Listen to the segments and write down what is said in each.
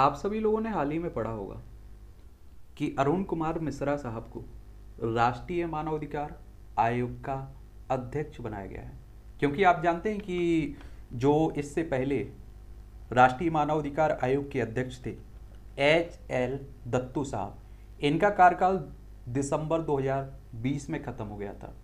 आप सभी लोगों ने हाल ही में पढ़ा होगा कि अरुण कुमार मिश्रा साहब को राष्ट्रीय मानवाधिकार आयोग का अध्यक्ष बनाया गया है क्योंकि आप जानते हैं कि जो इससे पहले राष्ट्रीय मानवाधिकार आयोग के अध्यक्ष थे एच एल दत्तू साहब इनका कार्यकाल दिसंबर 2020 में ख़त्म हो गया था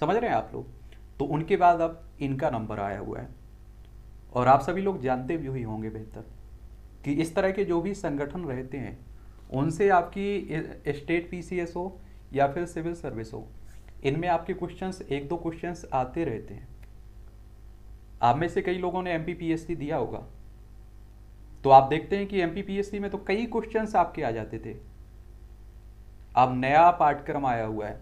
समझ रहे हैं आप लोग तो उनके बाद अब इनका नंबर आया हुआ है और आप सभी लोग जानते भी हुई होंगे बेहतर कि इस तरह के जो भी संगठन रहते हैं उनसे आपकी स्टेट पीसीएस हो या फिर सिविल सर्विस हो इनमें आपके क्वेश्चंस एक दो क्वेश्चंस आते रहते हैं आप में से कई लोगों ने एम दिया होगा तो आप देखते हैं कि एम में तो कई क्वेश्चन आपके आ जाते थे अब नया पाठ्यक्रम आया हुआ है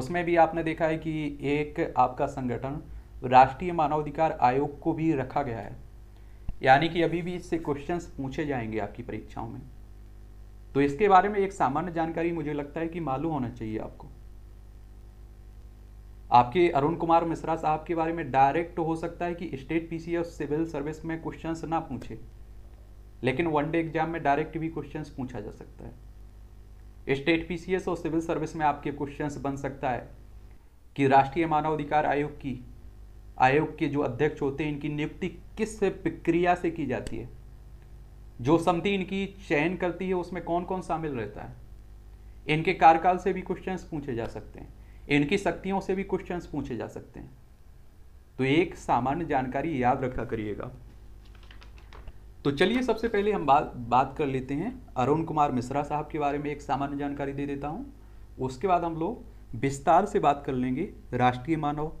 उसमें भी आपने देखा है कि एक आपका संगठन राष्ट्रीय मानवाधिकार आयोग को भी रखा गया है यानी कि अभी भी इससे क्वेश्चंस पूछे जाएंगे आपकी परीक्षाओं में तो इसके बारे में एक सामान्य जानकारी मुझे लगता है कि मालूम होना चाहिए आपको आपके अरुण कुमार मिश्रा साहब के बारे में डायरेक्ट हो सकता है कि स्टेट पीसी और सिविल सर्विस में क्वेश्चन ना पूछे लेकिन वनडे एग्जाम में डायरेक्ट भी क्वेश्चन पूछा जा सकता है स्टेट पीसीएस और सिविल सर्विस में आपके क्वेश्चंस बन सकता है कि राष्ट्रीय मानवाधिकार आयोग की आयोग के जो अध्यक्ष होते हैं इनकी नियुक्ति किस प्रक्रिया से की जाती है जो समिति इनकी चयन करती है उसमें कौन कौन शामिल रहता है इनके कार्यकाल से भी क्वेश्चन पूछे जा सकते हैं इनकी शक्तियों से भी क्वेश्चन पूछे जा सकते हैं तो एक सामान्य जानकारी याद रखा करिएगा तो चलिए सबसे पहले हम बात बात कर लेते हैं अरुण कुमार मिश्रा साहब के बारे में एक सामान्य जानकारी दे देता हूं उसके बाद हम लोग विस्तार से बात कर लेंगे राष्ट्रीय मानव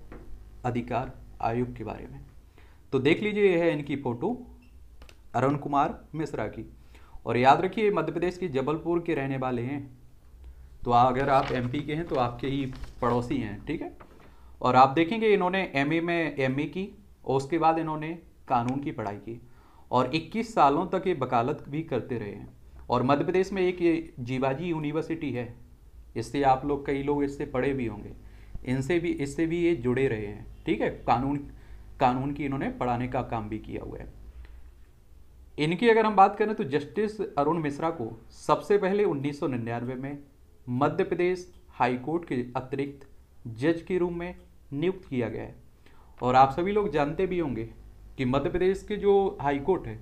अधिकार आयुग के बारे में तो देख लीजिए यह है इनकी फ़ोटो अरुण कुमार मिश्रा की और याद रखिए मध्य प्रदेश के जबलपुर के रहने वाले हैं तो अगर आप एमपी के हैं तो आपके ही पड़ोसी हैं ठीक है और आप देखेंगे इन्होंने एमए में एमए की और उसके बाद इन्होंने कानून की पढ़ाई की और 21 सालों तक ये वकालत भी करते रहे हैं और मध्य प्रदेश में एक ये जीवाजी यूनिवर्सिटी है इससे आप लोग कई लोग इससे पढ़े भी होंगे इनसे भी इससे भी ये जुड़े रहे हैं ठीक है कानून कानून की इन्होंने पढ़ाने का काम भी किया हुआ है इनकी अगर हम बात करें तो जस्टिस अरुण मिश्रा को सबसे पहले उन्नीस में मध्य प्रदेश हाईकोर्ट के अतिरिक्त जज के रूप में नियुक्त किया गया है और आप सभी लोग जानते भी होंगे कि मध्य प्रदेश के जो हाईकोर्ट है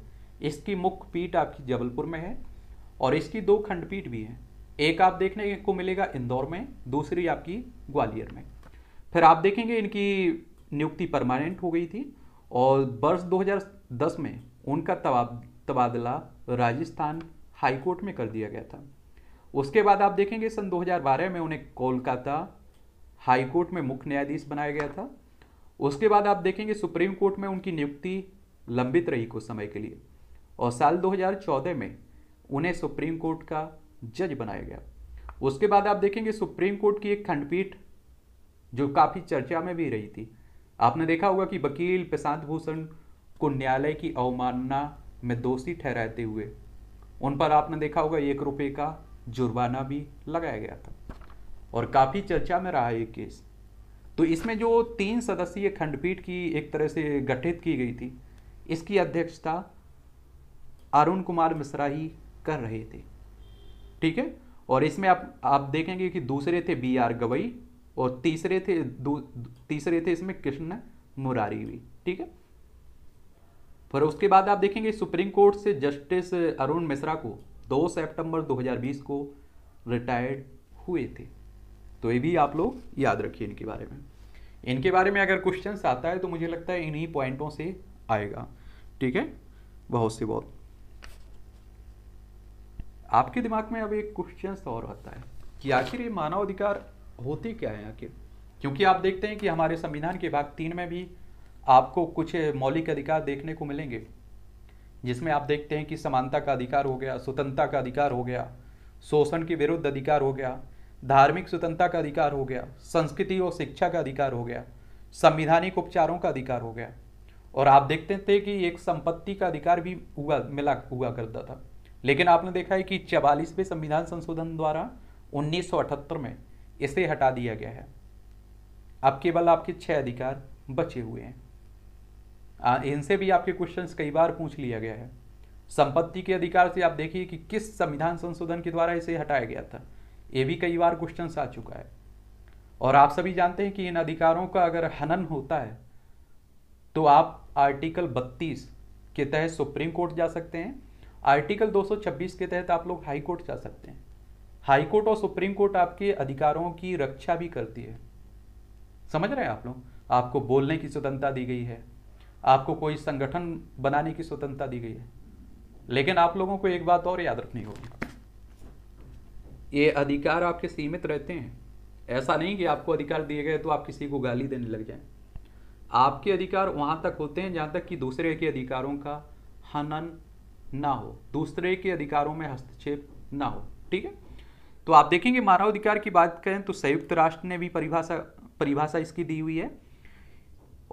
इसकी मुख्य पीठ आपकी जबलपुर में है और इसकी दो खंडपीठ भी हैं एक आप देखने को मिलेगा इंदौर में दूसरी आपकी ग्वालियर में फिर आप देखेंगे इनकी नियुक्ति परमानेंट हो गई थी और वर्ष 2010 में उनका तबादला राजस्थान हाईकोर्ट में कर दिया गया था उसके बाद आप देखेंगे सन 2012 में उन्हें कोलकाता हाईकोर्ट में मुख्य न्यायाधीश बनाया गया था उसके बाद आप देखेंगे सुप्रीम कोर्ट में उनकी नियुक्ति लंबित रही कुछ समय के लिए और साल 2014 में उन्हें सुप्रीम कोर्ट का जज बनाया गया उसके बाद आप देखेंगे सुप्रीम कोर्ट की एक खंडपीठ जो काफ़ी चर्चा में भी रही थी आपने देखा होगा कि वकील प्रशांत भूषण को न्यायालय की अवमानना में दोषी ठहराते हुए उन पर आपने देखा होगा एक रुपये का जुर्माना भी लगाया गया था और काफ़ी चर्चा में रहा ये केस तो इसमें जो तीन सदस्यीय खंडपीठ की एक तरह से गठित की गई थी इसकी अध्यक्षता अरुण कुमार मिश्रा ही कर रहे थे ठीक है और इसमें आप आप देखेंगे कि दूसरे थे बी आर गवई और तीसरे थे तीसरे थे इसमें कृष्ण मुरारी भी ठीक है फिर उसके बाद आप देखेंगे सुप्रीम कोर्ट से जस्टिस अरुण मिश्रा को 2 सितंबर 2020 को रिटायर्ड हुए थे तो ये भी आप लोग याद रखिए इनके बारे में इनके बारे में अगर क्वेश्चन आता है तो मुझे लगता है इन्हीं पॉइंटों से आएगा ठीक है बहुत से बहुत आपके दिमाग में अब एक क्वेश्चन और आता है कि आखिर ये मानव अधिकार होते क्या है आखिर क्योंकि आप देखते हैं कि हमारे संविधान के भाग तीन में भी आपको कुछ मौलिक अधिकार देखने को मिलेंगे जिसमें आप देखते हैं कि समानता का अधिकार हो गया स्वतंत्रता का अधिकार हो गया शोषण के विरुद्ध अधिकार हो गया धार्मिक स्वतंत्रता का अधिकार हो गया संस्कृति और शिक्षा का अधिकार हो गया संविधानिक उपचारों का अधिकार हो गया और आप देखते थे कि एक संपत्ति का अधिकार भी हुआ मिला हुआ करता था लेकिन आपने देखा है कि चवालीसवें संविधान संशोधन द्वारा 1978 में इसे हटा दिया गया है अब केवल आपके छह अधिकार बचे हुए हैं इनसे भी आपके क्वेश्चंस कई बार पूछ लिया गया है संपत्ति के अधिकार से आप देखिए कि किस संविधान संशोधन के द्वारा इसे हटाया गया था ये भी कई बार क्वेश्चन आ चुका है और आप सभी जानते हैं कि इन अधिकारों का अगर हनन होता है तो आप आर्टिकल 32 के तहत सुप्रीम कोर्ट जा सकते हैं आर्टिकल 226 के तहत आप लोग हाई कोर्ट जा सकते हैं हाई कोर्ट और सुप्रीम कोर्ट आपके अधिकारों की रक्षा भी करती है समझ रहे हैं आप लोग आपको बोलने की स्वतंत्रता दी गई है आपको कोई संगठन बनाने की स्वतंत्रता दी गई है लेकिन आप लोगों को एक बात और याद रखनी होगी ये अधिकार आपके सीमित रहते हैं ऐसा नहीं कि आपको अधिकार दिए गए तो आप किसी को गाली देने लग जाएं आपके अधिकार वहां तक होते हैं जहां तक कि दूसरे के अधिकारों का हनन ना हो दूसरे के अधिकारों में हस्तक्षेप ना हो ठीक है तो आप देखेंगे मानवाधिकार की बात करें तो संयुक्त राष्ट्र ने भी परिभाषा परिभाषा इसकी दी हुई है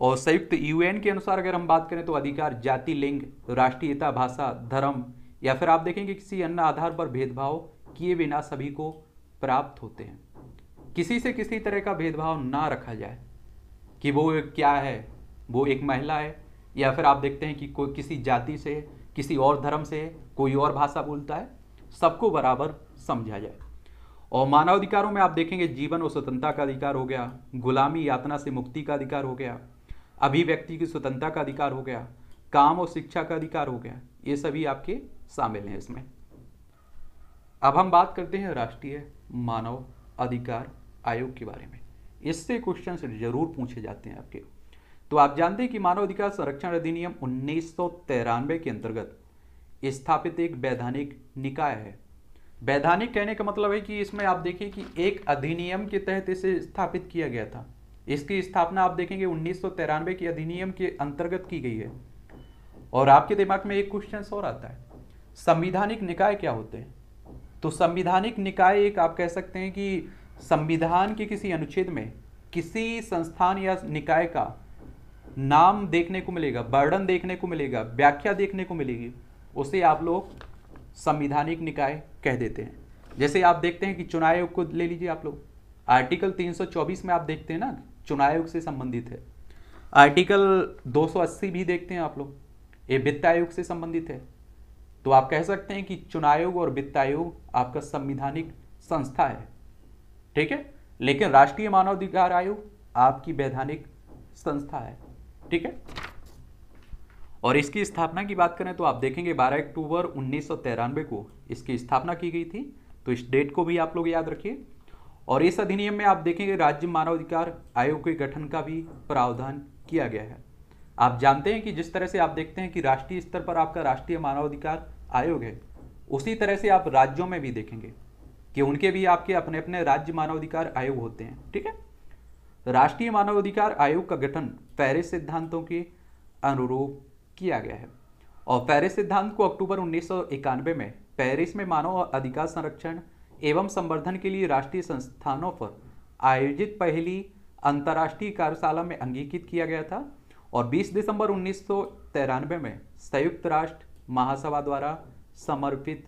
और संयुक्त यूएन के अनुसार अगर हम बात करें तो अधिकार जाति लिंग राष्ट्रीयता भाषा धर्म या फिर आप देखेंगे किसी अन्य आधार पर भेदभाव किए बिना सभी को प्राप्त होते हैं किसी से किसी तरह का भेदभाव ना रखा जाए कि वो क्या है वो एक महिला है या फिर आप देखते हैं कि कोई किसी जाति से किसी और धर्म से है कोई और भाषा बोलता है सबको बराबर समझा जाए और मानवाधिकारों में आप देखेंगे जीवन और स्वतंत्रता का अधिकार हो गया गुलामी यातना से मुक्ति का अधिकार हो गया अभिव्यक्ति की स्वतंत्रता का अधिकार हो गया काम और शिक्षा का अधिकार हो गया ये सभी आपके शामिल हैं इसमें अब हम बात करते हैं राष्ट्रीय मानव अधिकार आयोग के बारे में इससे क्वेश्चन जरूर पूछे जाते हैं आपके तो आप जानते हैं कि मानव अधिकार संरक्षण अधिनियम उन्नीस के अंतर्गत स्थापित एक वैधानिक निकाय है वैधानिक कहने का मतलब है कि इसमें आप देखिए कि एक अधिनियम के तहत इसे स्थापित किया गया था इसकी स्थापना आप देखेंगे उन्नीस के अधिनियम के अंतर्गत की गई है और आपके दिमाग में एक क्वेश्चन और आता है संविधानिक निकाय क्या होते हैं तो संविधानिक निकाय एक आप कह सकते हैं कि संविधान के किसी अनुच्छेद में किसी संस्थान या निकाय का नाम देखने को मिलेगा वर्णन देखने को मिलेगा व्याख्या देखने को मिलेगी उसे आप लोग संविधानिक निकाय कह देते हैं जैसे आप देखते हैं कि चुनाव आयोग को ले लीजिए आप लोग आर्टिकल 324 में आप देखते हैं ना चुनाव आयोग से संबंधित है आर्टिकल 280 भी देखते हैं आप लोग ये वित्त आयोग से संबंधित है तो आप कह सकते हैं कि चुनाव आयोग और वित्त आयोग आपका संविधानिक संस्था है ठीक है लेकिन राष्ट्रीय मानवाधिकार आयोग आपकी वैधानिक संस्था है ठीक है और इसकी स्थापना की बात करें तो आप देखेंगे 12 अक्टूबर उन्नीस को इसकी स्थापना की गई थी तो इस डेट को भी आप लोग याद रखिए और इस अधिनियम में आप देखेंगे राज्य मानवाधिकार आयोग के गठन का भी प्रावधान किया गया है आप जानते हैं कि जिस तरह से आप देखते हैं कि राष्ट्रीय स्तर पर आपका राष्ट्रीय मानवाधिकार आयोग है उसी तरह से आप राज्यों में भी देखेंगे कि उनके भी आपके अपने अपने राज्य मानवाधिकार आयोग होते हैं ठीक है राष्ट्रीय मानवाधिकार आयोग का गठन पेरिस सिद्धांतों के अनुरूप किया गया है और पेरिस सिद्धांत को अक्टूबर उन्नीस में पेरिस में मानव अधिकार संरक्षण एवं संवर्धन के लिए राष्ट्रीय संस्थानों पर आयोजित पहली अंतर्राष्ट्रीय कार्यशाला में अंगीकृत किया गया था और 20 दिसंबर उन्नीस में संयुक्त राष्ट्र महासभा द्वारा समर्पित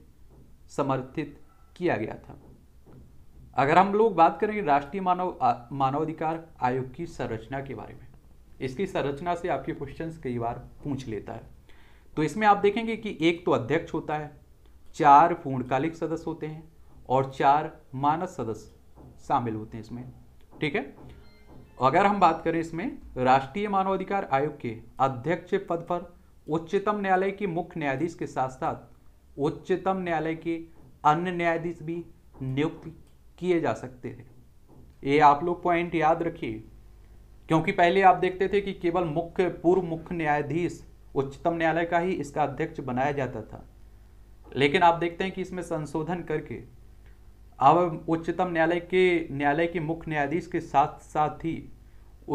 समर्थित किया गया था अगर हम लोग बात करेंगे राष्ट्रीय मानव मानवाधिकार आयोग की संरचना के बारे में इसकी संरचना से आपके क्वेश्चन कई बार पूछ लेता है तो इसमें आप देखेंगे कि एक तो अध्यक्ष होता है चार पूर्णकालिक सदस्य होते हैं और चार मानस सदस्य शामिल होते हैं इसमें ठीक है अगर हम बात करें इसमें राष्ट्रीय मानवाधिकार आयोग के अध्यक्ष पद पर उच्चतम न्यायालय के मुख्य न्यायाधीश के साथ साथ उच्चतम न्यायालय के अन्य न्यायाधीश भी नियुक्त किए जा सकते थे ये आप लोग पॉइंट याद रखिए क्योंकि पहले आप देखते थे कि केवल मुख्य पूर्व मुख्य न्यायाधीश उच्चतम न्यायालय का ही इसका अध्यक्ष बनाया जाता था लेकिन आप देखते हैं कि इसमें संशोधन करके अब उच्चतम न्यायालय के न्यायालय के मुख्य न्यायाधीश के साथ साथ ही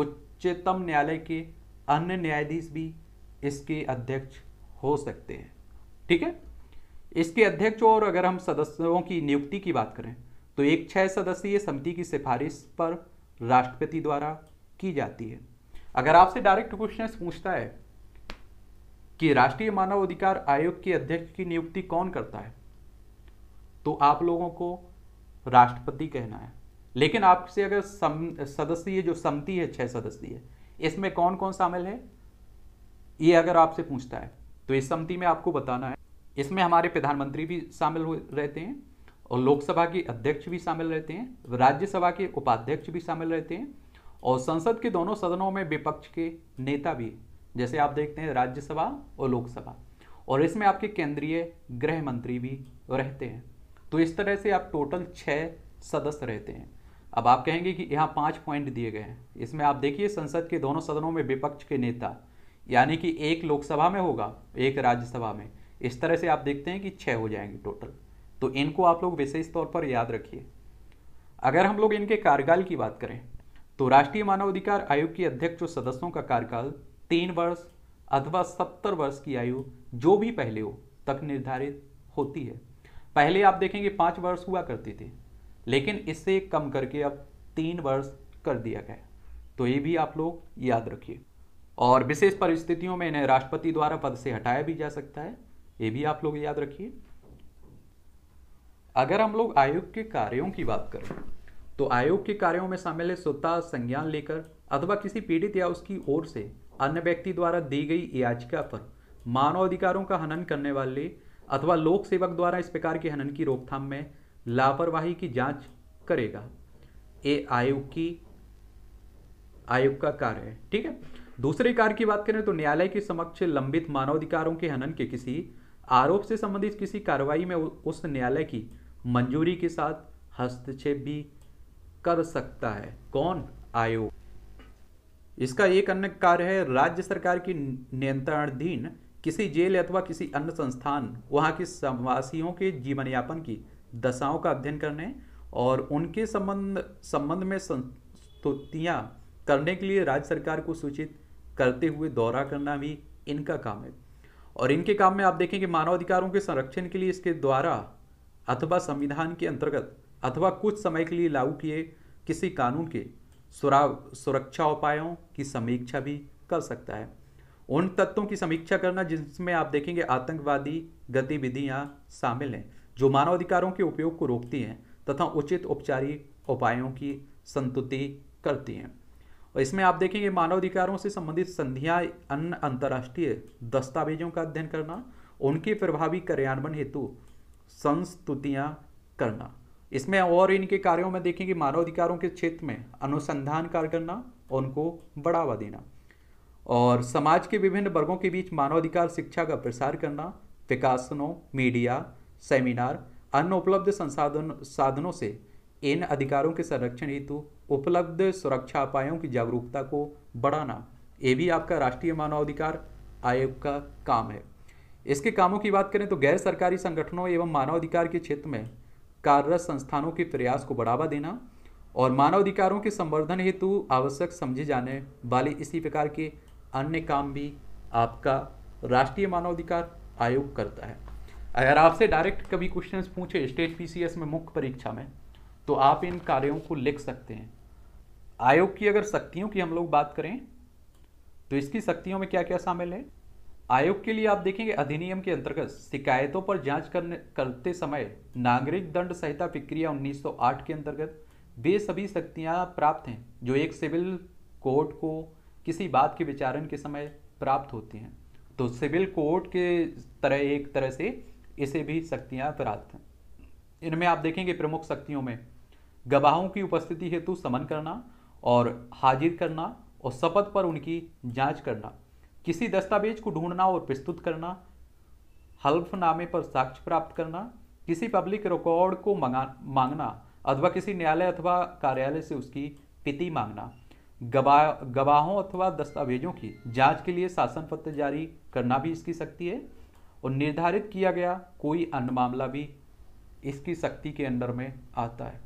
उच्चतम न्यायालय के अन्य न्यायाधीश भी इसके अध्यक्ष हो सकते हैं ठीक है इसके अध्यक्ष और अगर हम सदस्यों की नियुक्ति की बात करें तो एक छह सदस्यीय समिति की सिफारिश पर राष्ट्रपति द्वारा की जाती है अगर आपसे डायरेक्ट क्वेश्चन पूछता है कि राष्ट्रीय मानव अधिकार आयोग के अध्यक्ष की नियुक्ति कौन करता है तो आप लोगों को राष्ट्रपति कहना है लेकिन आपसे अगर सदस्यीय जो समिति है छह सदस्यीय इसमें कौन कौन शामिल है ये अगर आपसे पूछता है तो इस समिति में आपको बताना है इसमें हमारे प्रधानमंत्री भी शामिल रहते हैं और लोकसभा के अध्यक्ष भी शामिल रहते हैं राज्यसभा के उपाध्यक्ष भी शामिल रहते हैं और संसद के दोनों सदनों में विपक्ष के नेता भी जैसे आप देखते हैं राज्यसभा और लोकसभा और इसमें आपके केंद्रीय गृह मंत्री भी रहते हैं तो इस तरह से आप टोटल छः सदस्य रहते हैं अब आप कहेंगे कि यहाँ पाँच पॉइंट दिए गए हैं इसमें आप देखिए संसद के दोनों सदनों में विपक्ष के नेता यानी कि एक लोकसभा में होगा एक राज्यसभा में इस तरह से आप देखते हैं कि छः हो जाएंगे टोटल तो इनको आप लोग विशेष तौर पर याद रखिए अगर हम लोग इनके कार्यकाल की बात करें तो राष्ट्रीय मानवाधिकार आयोग के अध्यक्ष जो सदस्यों का कार्यकाल तीन वर्ष अथवा सत्तर वर्ष की आयु जो भी पहले हो तक निर्धारित होती है पहले आप देखेंगे पाँच वर्ष हुआ करती थी लेकिन इससे कम करके अब तीन वर्ष कर दिया गया तो ये भी आप लोग याद रखिए और विशेष परिस्थितियों में इन्हें राष्ट्रपति द्वारा पद से हटाया भी जा सकता है ये भी आप लोग याद रखिए अगर हम लोग आयोग के कार्यों की बात करें तो आयोग के कार्यों में शामिल है स्वतः संज्ञान लेकर अथवा किसी पीड़ित या उसकी ओर से अन्य व्यक्ति द्वारा दी गई याचिका पर मानव अधिकारों का हनन करने वाले अथवा लोक सेवक द्वारा इस प्रकार के हनन की रोकथाम में लापरवाही की जांच करेगा ये आयोग की आयोग का कार्य है ठीक है दूसरे कार्य की बात करें तो न्यायालय के समक्ष लंबित मानवाधिकारों के हनन के किसी आरोप से संबंधित किसी कार्रवाई में उस न्यायालय की मंजूरी के साथ हस्तक्षेप भी कर सकता है कौन आयोग इसका एक अन्य कार्य है राज्य सरकार की नियंत्रणाधीन किसी जेल अथवा किसी अन्य संस्थान वहां के संवासियों के जीवन यापन की दशाओं का अध्ययन करने और उनके संबंध संबंध में संस्तुतियां करने के लिए राज्य सरकार को सूचित करते हुए दौरा करना भी इनका काम है और इनके काम में आप देखें कि मानवाधिकारों के संरक्षण के लिए इसके द्वारा अथवा संविधान के अंतर्गत अथवा कुछ समय के लिए लागू किए किसी कानून के सुरक्षा उपायों की समीक्षा भी कर सकता है उन तत्वों की समीक्षा करना जिसमें आप देखेंगे आतंकवादी गतिविधियां शामिल हैं जो मानवाधिकारों के उपयोग को रोकती हैं तथा उचित औपचारिक उपायों की संतुति करती हैं और इसमें आप देखेंगे मानवाधिकारों से संबंधित संधियां अन्य अंतर्राष्ट्रीय दस्तावेजों का अध्ययन करना उनके प्रभावी कार्यान्वयन हेतु संस्तुतियां करना इसमें और इनके कार्यों में देखेंगे मानव मानवाधिकारों के क्षेत्र में अनुसंधान कार्य करना और उनको बढ़ावा देना और समाज के विभिन्न वर्गों के बीच मानवाधिकार शिक्षा का प्रसार करना विकासनों मीडिया सेमिनार अन्य उपलब्ध संसाधन साधनों से इन अधिकारों के संरक्षण हेतु उपलब्ध सुरक्षा उपायों की जागरूकता को बढ़ाना ये भी आपका राष्ट्रीय मानवाधिकार आयोग का काम है इसके कामों की बात करें तो गैर सरकारी संगठनों एवं मानवाधिकार के क्षेत्र में कार्यरत संस्थानों के प्रयास को बढ़ावा देना और मानवाधिकारों के संवर्धन हेतु आवश्यक समझे जाने वाले इसी प्रकार के अन्य काम भी आपका राष्ट्रीय मानवाधिकार आयोग करता है अगर आपसे डायरेक्ट कभी क्वेश्चंस पूछे स्टेट पीसीएस में मुख्य परीक्षा में तो आप इन कार्यों को लिख सकते हैं आयोग की अगर शक्तियों की हम लोग बात करें तो इसकी शक्तियों में क्या क्या शामिल है आयोग के लिए आप देखेंगे अधिनियम के अंतर्गत शिकायतों पर जांच करने करते समय नागरिक दंड संहिता प्रक्रिया 1908 के अंतर्गत वे सभी शक्तियां प्राप्त हैं जो एक सिविल कोर्ट को किसी बात के विचारण के समय प्राप्त होती हैं तो सिविल कोर्ट के तरह एक तरह से इसे भी शक्तियां प्राप्त हैं इनमें आप देखेंगे प्रमुख शक्तियों में गवाहों की उपस्थिति हेतु समन करना और हाजिर करना और शपथ पर उनकी जाँच करना किसी दस्तावेज को ढूंढना और प्रस्तुत करना हल्फनामे पर साक्ष्य प्राप्त करना किसी पब्लिक रिकॉर्ड को मंगा मांगना अथवा किसी न्यायालय अथवा कार्यालय से उसकी पिति मांगना गवा गवाहों अथवा दस्तावेजों की जांच के लिए शासन पत्र जारी करना भी इसकी शक्ति है और निर्धारित किया गया कोई अन्य मामला भी इसकी शक्ति के अंडर में आता है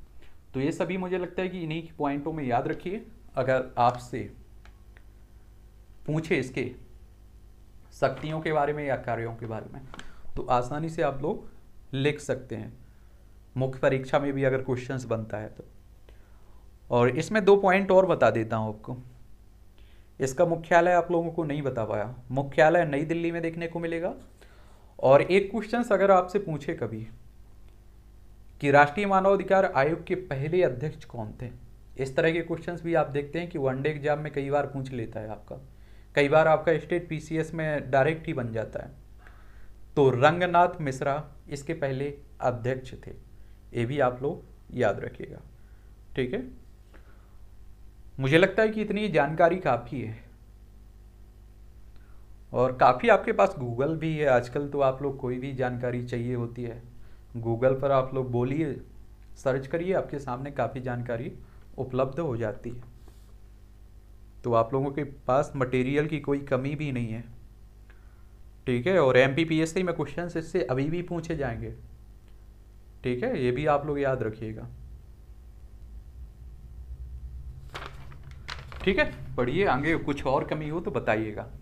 तो ये सभी मुझे लगता है कि इन्हीं पॉइंटों में याद रखिए अगर आपसे पूछे इसके शक्तियों के बारे में या कार्यों के बारे में तो आसानी से आप लोग लिख सकते हैं मुख्य परीक्षा में भी अगर क्वेश्चंस बनता है तो और इसमें दो पॉइंट और बता देता हूँ आपको इसका मुख्यालय आप लोगों को नहीं बता पाया मुख्यालय नई दिल्ली में देखने को मिलेगा और एक क्वेश्चन अगर आपसे पूछे कभी कि राष्ट्रीय मानवाधिकार आयोग के पहले अध्यक्ष कौन थे इस तरह के क्वेश्चंस भी आप देखते हैं कि वनडे एग्जाम में कई बार पूछ लेता है आपका कई बार आपका स्टेट पीसीएस में डायरेक्ट ही बन जाता है तो रंगनाथ मिश्रा इसके पहले अध्यक्ष थे ये भी आप लोग याद रखिएगा ठीक है मुझे लगता है कि इतनी जानकारी काफ़ी है और काफ़ी आपके पास गूगल भी है आजकल तो आप लोग कोई भी जानकारी चाहिए होती है गूगल पर आप लोग बोलिए सर्च करिए आपके सामने काफ़ी जानकारी उपलब्ध हो जाती है तो आप लोगों के पास मटेरियल की कोई कमी भी नहीं है ठीक है और M P P S C में क्वेश्चन इससे अभी भी पूछे जाएंगे ठीक है ये भी आप लोग याद रखिएगा ठीक है पढ़िए आगे कुछ और कमी हो तो बताइएगा